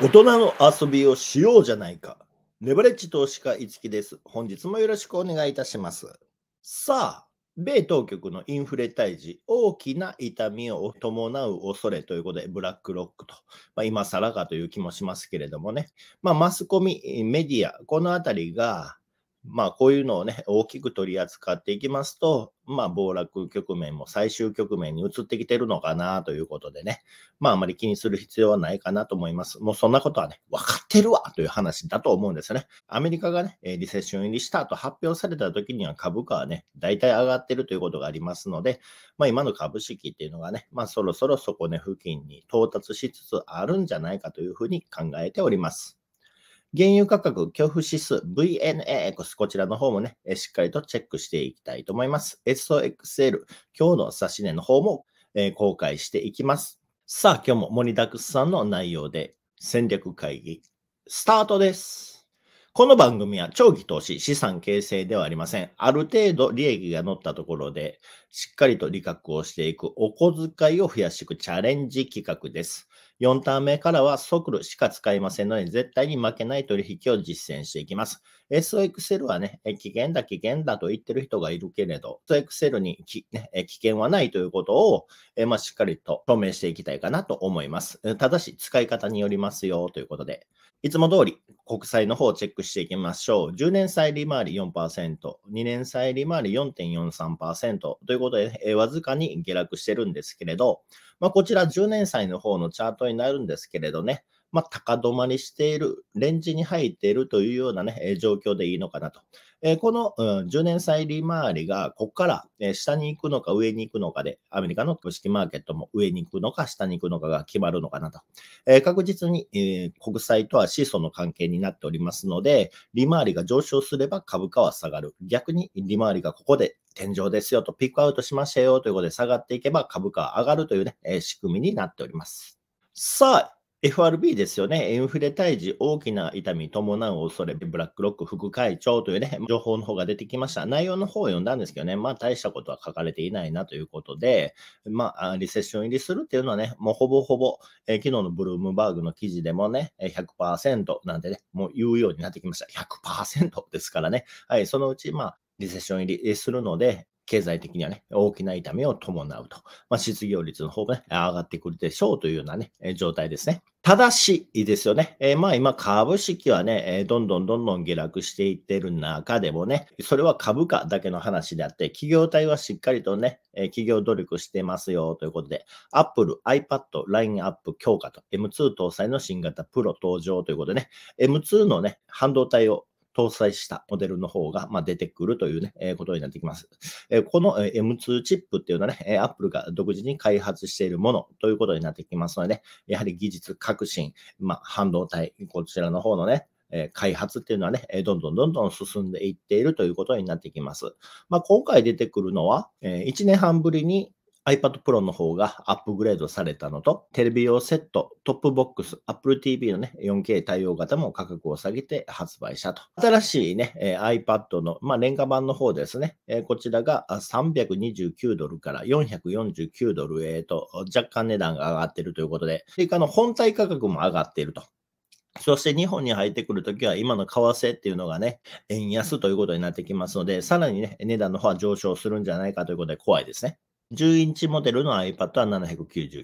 大人の遊びをしようじゃないか。レバレッジ投資家いつきです。本日もよろしくお願いいたします。さあ、米当局のインフレ退治、大きな痛みを伴う恐れということで、ブラックロックと、まあ、今更かという気もしますけれどもね、まあ、マスコミ、メディア、このあたりが、まあ、こういうのをね、大きく取り扱っていきますと、まあ、暴落局面も最終局面に移ってきてるのかなということでね、まあ、あまり気にする必要はないかなと思います。もうそんなことはね、分かってるわという話だと思うんですよね。アメリカがね、リセッション入りしたと発表された時には株価はね、大体上がってるということがありますので、まあ、今の株式っていうのがね、まあ、そろそろそこね、付近に到達しつつあるんじゃないかというふうに考えております。原油価格恐怖指数 VNAX、こちらの方もね、しっかりとチェックしていきたいと思います。SOXL、今日の指値の方も、えー、公開していきます。さあ、今日も盛りだくさんの内容で戦略会議スタートです。この番組は長期投資、資産形成ではありません。ある程度利益が乗ったところで、しっかりと利確をしていくお小遣いを増やしていくチャレンジ企画です。4ターン目からは速度しか使いませんので、絶対に負けない取引を実践していきます。SOXL はね、危険だ、危険だと言ってる人がいるけれど、SOXL に危険はないということを、まあ、しっかりと証明していきたいかなと思います。ただし、使い方によりますよということで、いつも通り国債の方をチェックしていきましょう。10年債利回り4%、2年債利回り4.43%ということで、わずかに下落してるんですけれど、まあ、こちら10年債の方のチャートになるんですけれどね、まあ、高止まりしている、レンジに入っているというような、ね、状況でいいのかなと。えこの、うん、10年債利回りが、ここから、え下に行くのか上に行くのかで、アメリカの株式マーケットも上に行くのか下に行くのかが決まるのかなと。え確実に、え国債とは質素の関係になっておりますので、利回りが上昇すれば株価は下がる。逆に利回りがここで天井ですよと、ピックアウトしましたよということで下がっていけば株価は上がるというね、え仕組みになっております。さあ、FRB ですよね、インフレ退治、大きな痛み伴う恐れ、ブラックロック副会長というね、情報の方が出てきました。内容の方を読んだんですけどね、まあ大したことは書かれていないなということで、まあリセッション入りするっていうのはね、もうほぼほぼ、え昨日のブルームバーグの記事でもね、100%なんてね、もう言うようになってきました。100%ですからね。はい、そのうち、まあリセッション入りするので、経済的にはね、大きな痛みを伴うと。まあ、失業率の方が、ね、上がってくるでしょうというようなね、状態ですね。ただし、ですよね。えー、まあ今、株式はね、えどんどんどんどん下落していってる中でもね、それは株価だけの話であって、企業体はしっかりとね、え企業努力してますよということで、Apple、iPad、Line Up 強化と M2 搭載の新型プロ登場ということでね、M2 のね、半導体を搭載したモデルの方が、ま出てくるというね、えことになってきます。えこの M2 チップっていうのはね、え Apple が独自に開発しているものということになってきますので、ね、やはり技術革新、まあ、半導体、こちらの方のね、え開発っていうのはね、どんどんどんどん進んでいっているということになってきます。まあ、今回出てくるのは、え1年半ぶりに iPad Pro の方がアップグレードされたのと、テレビ用セット、トップボックス、Apple TV のね、4K 対応型も価格を下げて発売したと。新しいね、え iPad の、まあ、廉価版の方ですね、えこちらが329ドルから449ドル、えー、と、若干値段が上がっているということで、追加の本体価格も上がっていると。そして日本に入ってくるときは、今の為替っていうのがね、円安ということになってきますので、さらにね、値段の方は上昇するんじゃないかということで怖いですね。10インチモデルの iPad は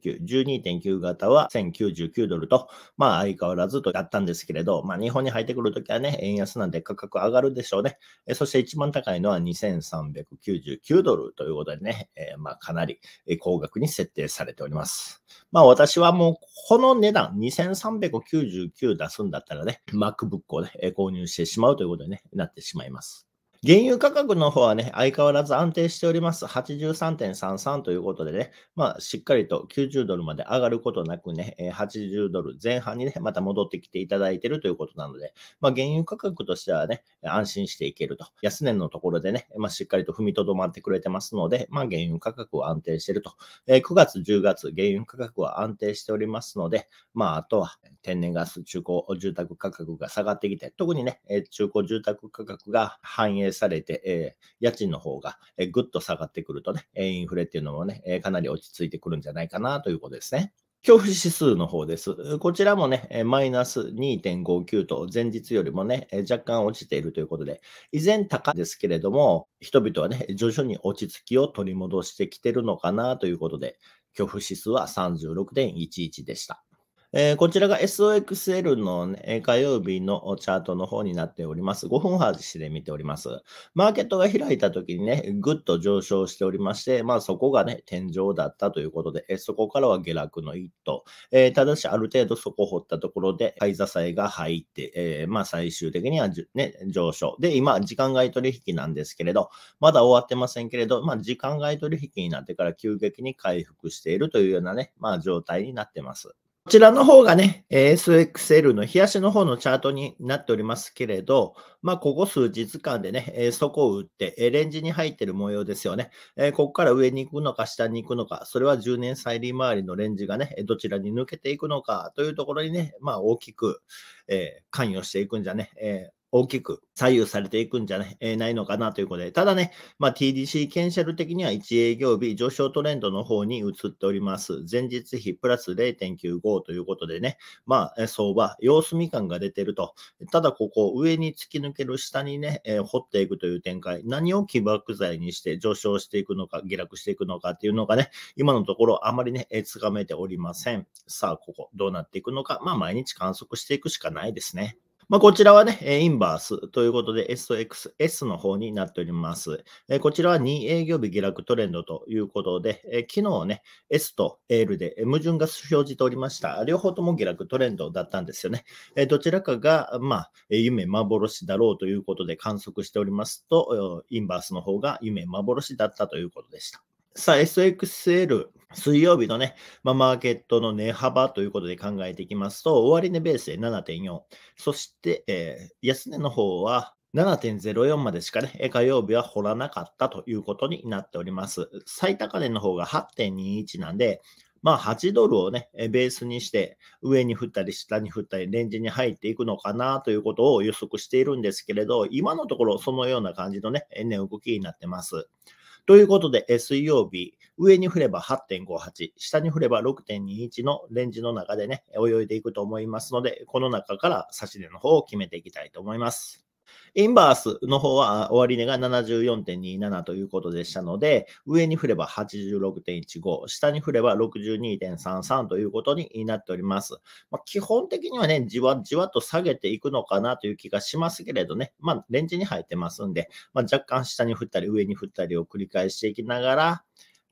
799、12.9型は1099ドルと、まあ相変わらずとやったんですけれど、まあ日本に入ってくるときはね、円安なんで価格上がるでしょうね。えそして一番高いのは2399ドルということでね、えー、まあかなり高額に設定されております。まあ私はもうこの値段2399出すんだったらね、MacBook をね、購入してしまうということになってしまいます。原油価格の方はね、相変わらず安定しております。83.33ということでね、まあ、しっかりと90ドルまで上がることなくね、80ドル前半にね、また戻ってきていただいているということなので、まあ、原油価格としてはね、安心していけると。安値のところでね、まあ、しっかりと踏みとどまってくれてますので、まあ、原油価格は安定していると。9月、10月、原油価格は安定しておりますので、まあ、あとは天然ガス、中古住宅価格が下がってきて、特にね、中古住宅価格が反映えされて、え家賃の方が、えぐっと下がってくるとね、インフレっていうのもね、えかなり落ち着いてくるんじゃないかなということですね。恐怖指数の方です。こちらもね、マイナス2.59と前日よりもね、若干落ちているということで、依然高ですけれども、人々はね、徐々に落ち着きを取り戻してきてるのかなということで、恐怖指数は36.11でした。えー、こちらが SOXL の、ね、火曜日のチャートの方になっております。5分外しで見ております。マーケットが開いた時にね、ぐっと上昇しておりまして、まあそこがね、天井だったということで、そこからは下落の一途。えー、ただし、ある程度そこを掘ったところで買い支えが入って、えー、まあ最終的にはね、上昇。で、今、時間外取引なんですけれど、まだ終わってませんけれど、まあ時間外取引になってから急激に回復しているというようなね、まあ状態になってます。ちらの方がね、SXL の冷やしの方のチャートになっておりますけれど、まあ、ここ数日間でね、そを打って、レンジに入ってる模様ですよね。ここから上に行くのか、下に行くのか、それは10年再利回りのレンジがね、どちらに抜けていくのかというところにね、まあ、大きく関与していくんじゃね、大きく左右されていくんじゃない,、えないのかなということで、ただね、まあ、TDC ケンシャル的には1営業日上昇トレンドの方に移っております。前日比プラス0.95ということでね、まあ、相場、様子見感が出てると。ただ、ここ、上に突き抜ける下にね、えー、掘っていくという展開、何を起爆剤にして上昇していくのか、下落していくのかっていうのがね、今のところあまりね、えつかめておりません。さあ、ここ、どうなっていくのか、まあ、毎日観測していくしかないですね。まあ、こちらはね、インバースということで S と XS の方になっております。こちらは2営業日下落トレンドということで、昨日ね、S と L で矛盾が表示ておりました。両方とも下落トレンドだったんですよね。どちらかが、まあ、夢幻だろうということで観測しておりますと、インバースの方が夢幻だったということでした。さあ、SXL 水曜日のね、まあ、マーケットの値幅ということで考えていきますと、終値ベースで7.4、そして、えー、安値の方は7.04までしかね、火曜日は掘らなかったということになっております。最高値の方が8.21なんで、まあ8ドルをね、ベースにして上に振ったり下に振ったりレンジに入っていくのかなということを予測しているんですけれど、今のところそのような感じのね、値動きになってます。ということで、水曜日、上に振れば8.58、下に振れば6.21のレンジの中でね、泳いでいくと思いますので、この中から差し出の方を決めていきたいと思います。インバースの方は終値が74.27ということでしたので、上に振れば86.15、下に振れば62.33ということになっております。まあ、基本的にはね、じわじわと下げていくのかなという気がしますけれどね、まあ、レンジに入ってますんで、まあ、若干下に振ったり上に振ったりを繰り返していきながら、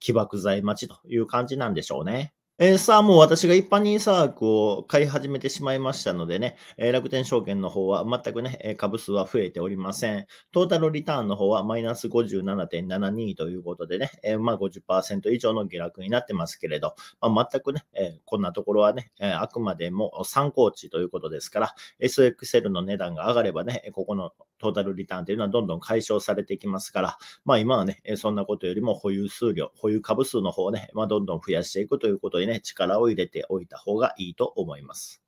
起爆剤待ちという感じなんでしょうね。えー、さあ、もう私が一般にサークを買い始めてしまいましたのでね、えー、楽天証券の方は全くね、株数は増えておりません。トータルリターンの方はマイナス57.72ということでね、えー、まあ50%以上の下落になってますけれど、まあ、全くね、えこんなところはね、えあくまでも参考値ということですから、SXL の値段が上がればね、ここのトータルリターンというのはどんどん解消されていきますから、まあ今はね、そんなことよりも保有数量、保有株数の方をね、まあどんどん増やしていくということにね、力を入れておいた方がいいと思います。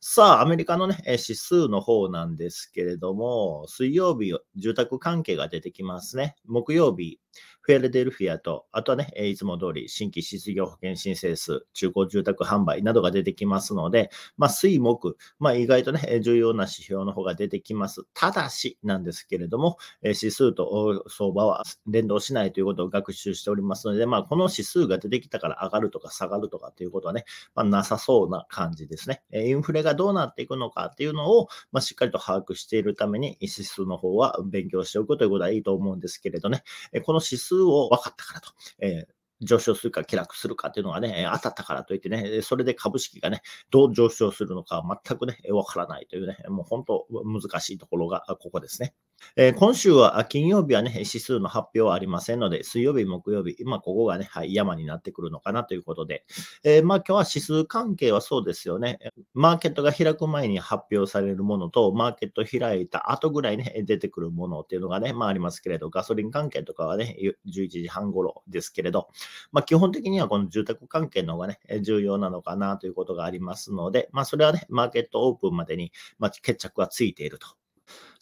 さあ、アメリカのね、指数の方なんですけれども、水曜日、住宅関係が出てきますね。木曜日、フェアレデルフィアと、あとはね、いつも通り新規失業保険申請数、中古住宅販売などが出てきますので、まあ、水木、まあ、意外とね、重要な指標の方が出てきます。ただしなんですけれども、指数と相場は連動しないということを学習しておりますので、まあ、この指数が出てきたから上がるとか下がるとかということはね、まあ、なさそうな感じですね。インフレがどうなっていくのかっていうのを、まあ、しっかりと把握しているために、指数の方は勉強しておくということはいいと思うんですけれどね、この指数数を分かったからと。えー上昇するか下落するかっていうのがね、当たったからといってね、それで株式がね、どう上昇するのか全くね、わからないというね、もう本当難しいところがここですね。えー、今週は金曜日はね、指数の発表はありませんので、水曜日、木曜日、今ここがね、はい、山になってくるのかなということで、えー、まあ今日は指数関係はそうですよね。マーケットが開く前に発表されるものと、マーケット開いた後ぐらいね、出てくるものっていうのがね、まあありますけれど、ガソリン関係とかはね、11時半頃ですけれど、まあ基本的にはこの住宅関係の方がね、重要なのかなということがありますので、まあそれはね、マーケットオープンまでに、まあ、決着はついていると。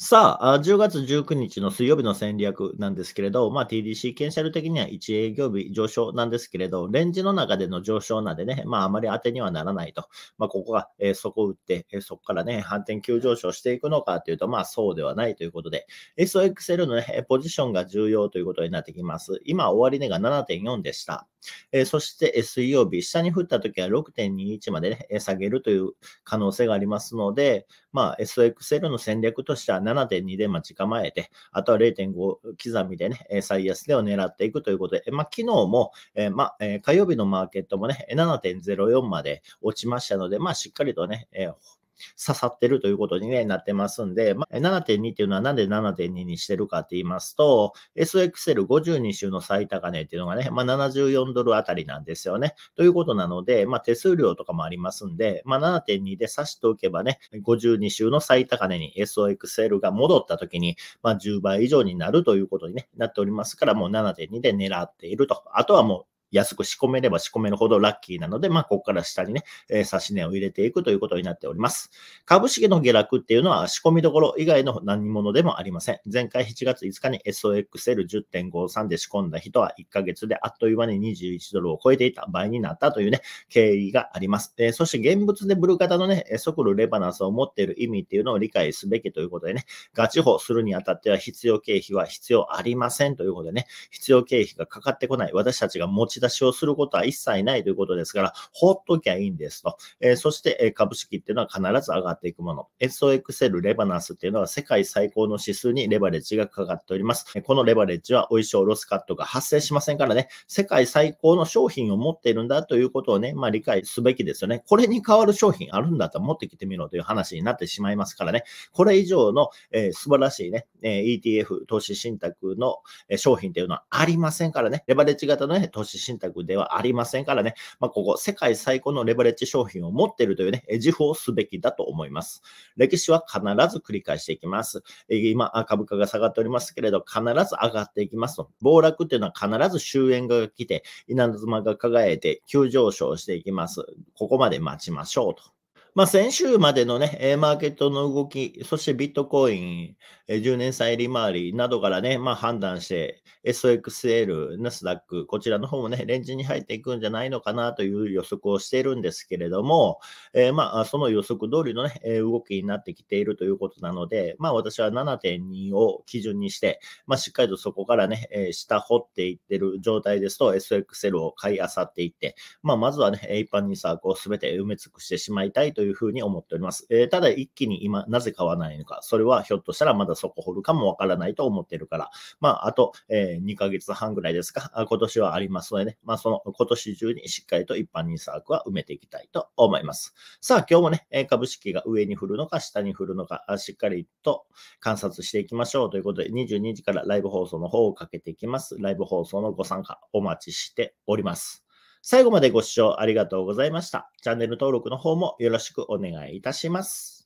さあ、10月19日の水曜日の戦略なんですけれど、まあ、TDC 検ル的には1営業日上昇なんですけれど、レンジの中での上昇なんでね、まあ、あまり当てにはならないと。まあ、ここが、えー、そこを打って、えー、そこからね、反転急上昇していくのかというと、まあ、そうではないということで、SOXL のね、ポジションが重要ということになってきます。今、終値が7.4でした。えー、そして、水曜日、下に降った時は6.21までね、下げるという可能性がありますので、まあ、SOXL の戦略としては、7.2で、待ち構えて、あとは0.5刻みでね、最安値を狙っていくということで、まあ、昨日も、えまあ、火曜日のマーケットもね、7.04まで落ちましたので、まあ、しっかりとね、えー刺さってるということに、ね、なってますんで、まあ、7.2っていうのはなんで7.2にしてるかって言いますと、SXL52 週の最高値っていうのがね、まあ、74ドルあたりなんですよね。ということなので、まあ、手数料とかもありますんで、まあ、7.2で刺しておけばね、52週の最高値に SOXL が戻った時に、まあ、10倍以上になるということに、ね、なっておりますから、もう7.2で狙っていると。あとはもう安く仕込めれば仕込めるほどラッキーなので、まあ、ここから下にね、えー、差し値を入れていくということになっております。株式の下落っていうのは仕込みどころ以外の何者でもありません。前回7月5日に SOXL10.53 で仕込んだ人は1ヶ月であっという間に21ドルを超えていた倍になったというね、経緯があります。えー、そして現物でブル型のね、即ルレバナンスを持っている意味っていうのを理解すべきということでね、ガチ保するにあたっては必要経費は必要ありませんということでね、必要経費がかかってこない私たちが持ち出しをすることは一切ないということですから、放っときゃいいんですと。えー、そして、え株式っていうのは必ず上がっていくもの。SOXL レバナンスっていうのは世界最高の指数にレバレッジがかかっております。このレバレッジはお衣装ロスカットが発生しませんからね、世界最高の商品を持っているんだということをね、まあ理解すべきですよね。これに代わる商品あるんだったら持ってきてみろという話になってしまいますからね、これ以上の、えー、素晴らしいね、えー、ETF 投資信託の、えー、商品っていうのはありませんからね、レバレッジ型の、ね、投資信信託ではありませんからね、まあ、ここ、世界最高のレバレッジ商品を持っているというね、自負をすべきだと思います。歴史は必ず繰り返していきます。今、株価が下がっておりますけれど、必ず上がっていきますと。暴落というのは必ず終焉が来て、稲妻が輝いて急上昇していきます。ここまで待ちましょうと。まあ、先週までのね、マーケットの動き、そしてビットコイン、10年債利回りなどからね、まあ、判断して、SOXL、ナスダック、こちらの方もね、レンジに入っていくんじゃないのかなという予測をしているんですけれども、えー、まあ、その予測通りのね、動きになってきているということなので、まあ、私は7.2を基準にして、まあ、しっかりとそこからね、下掘っていってる状態ですと、SOXL を買い漁っていって、まあ、まずはね、一般にさ、こう、すべて埋め尽くしてしまいたいとというふうに思っております。えー、ただ、一気に今、なぜ買わないのか、それはひょっとしたらまだそこ掘るかもわからないと思ってるから、まあ、あと、えー、2ヶ月半ぐらいですか、今年はありますのでね、まあ、その今年中にしっかりと一般にサークは埋めていきたいと思います。さあ、今日もね、株式が上に振るのか、下に振るのか、しっかりと観察していきましょうということで、22時からライブ放送の方をかけていきます。ライブ放送のご参加お待ちしております。最後までご視聴ありがとうございました。チャンネル登録の方もよろしくお願いいたします。